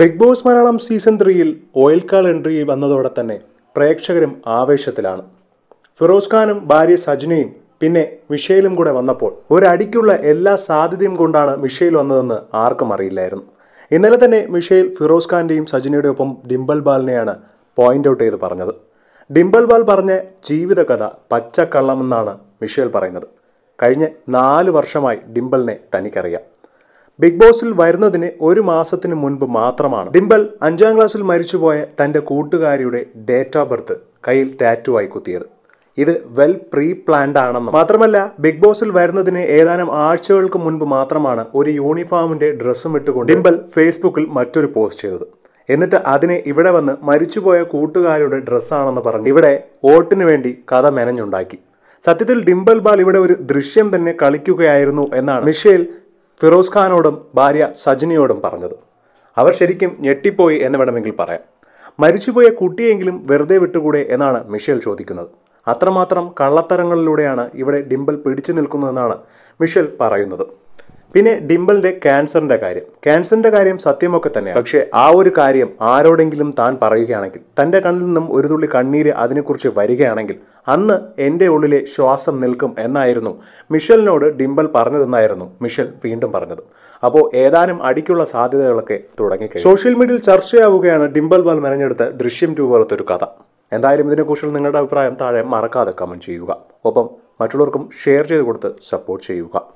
big Boss Malayalam season ത്രീയിൽ ഓയിൽ കാൾ എൻട്രി വന്നതോടെ തന്നെ പ്രേക്ഷകരും ആവേശത്തിലാണ് ഫിറോസ് ഖാനും ഭാര്യ സജ്നയും പിന്നെ മിഷേലും കൂടെ വന്നപ്പോൾ ഒരടിക്കുള്ള എല്ലാ സാധ്യതയും കൊണ്ടാണ് മിഷേൽ വന്നതെന്ന് ആർക്കും അറിയില്ലായിരുന്നു ഇന്നലെ തന്നെ മിഷേൽ ഫിറോസ് ഖാൻ്റെയും സജിനയുടെ ഒപ്പം ഡിംബൽ ബാലിനെയാണ് പോയിന്റ് ഔട്ട് ചെയ്ത് പറഞ്ഞത് ഡിംബൽ ബാൽ പറഞ്ഞ ജീവിതകഥ പച്ചക്കള്ളമെന്നാണ് മിഷേൽ പറയുന്നത് കഴിഞ്ഞ നാല് വർഷമായി ഡിംബലിനെ തനിക്കറിയാം ബിഗ് ബോസിൽ വരുന്നതിന് ഒരു മാസത്തിന് മുൻപ് മാത്രമാണ് ഡിംബൽ അഞ്ചാം ക്ലാസ്സിൽ മരിച്ചുപോയ തന്റെ കൂട്ടുകാരിയുടെ ഡേറ്റ് ഓഫ് ബർത്ത് കയ്യിൽ ടാറ്റു ആയി കുത്തിയത് ഇത് വെൽ പ്രീ പ്ലാൻഡ് ആണെന്ന് മാത്രമല്ല ബിഗ് ബോസിൽ വരുന്നതിന് ഏതാനും ആഴ്ചകൾക്ക് മുൻപ് മാത്രമാണ് ഒരു യൂണിഫോമിന്റെ ഡ്രസ്സും ഇട്ടുകൊണ്ട് ഡിംബൽ ഫേസ്ബുക്കിൽ മറ്റൊരു പോസ്റ്റ് ചെയ്തത് എന്നിട്ട് അതിനെ ഇവിടെ വന്ന് മരിച്ചുപോയ കൂട്ടുകാരുടെ ഡ്രസ്സാണെന്ന് പറഞ്ഞു ഇവിടെ വോട്ടിന് വേണ്ടി കഥ മെനഞ്ഞുണ്ടാക്കി സത്യത്തിൽ ഡിംബൽ ബാൽ ഇവിടെ ഒരു ദൃശ്യം തന്നെ കളിക്കുകയായിരുന്നു എന്നാണ് മിഷേൽ ഫിറോസ് ഖാനോടും ഭാര്യ സജിനിയോടും പറഞ്ഞത് അവർ ശരിക്കും ഞെട്ടിപ്പോയി എന്ന് വേണമെങ്കിൽ പറയാം മരിച്ചുപോയ കുട്ടിയെങ്കിലും വെറുതെ വിട്ടുകൂടെ എന്നാണ് മിഷേൽ ചോദിക്കുന്നത് അത്രമാത്രം കള്ളത്തരങ്ങളിലൂടെയാണ് ഇവിടെ ഡിംപിൾ പിടിച്ചു നിൽക്കുന്നതെന്നാണ് മിഷേൽ പറയുന്നത് പിന്നെ ഡിംബിളിന്റെ ക്യാൻസറിന്റെ കാര്യം ക്യാൻസറിന്റെ കാര്യം സത്യമൊക്കെ തന്നെയാണ് പക്ഷേ ആ ഒരു കാര്യം ആരോടെങ്കിലും താൻ പറയുകയാണെങ്കിൽ തന്റെ കണ്ണിൽ നിന്നും ഒരു തുള്ളി കണ്ണീര് അതിനെക്കുറിച്ച് വരികയാണെങ്കിൽ അന്ന് എൻ്റെ ഉള്ളിലെ ശ്വാസം നിൽക്കും എന്നായിരുന്നു മിഷലിനോട് ഡിംബൽ പറഞ്ഞതെന്നായിരുന്നു മിഷൽ വീണ്ടും പറഞ്ഞത് അപ്പോൾ ഏതാനും അടിക്കുള്ള സാധ്യതകളൊക്കെ തുടങ്ങി സോഷ്യൽ മീഡിയയിൽ ചർച്ചയാവുകയാണ് ഡിംബൽ വാൽ മെനഞ്ഞെടുത്ത ദൃശ്യം ടു പോലത്തെ ഒരു കഥ എന്തായാലും ഇതിനെക്കുറിച്ചുള്ള നിങ്ങളുടെ അഭിപ്രായം താഴെ മറക്കാതെ കമൻറ്റ് ചെയ്യുക ഒപ്പം മറ്റുള്ളവർക്കും ഷെയർ ചെയ്ത് കൊടുത്ത് സപ്പോർട്ട് ചെയ്യുക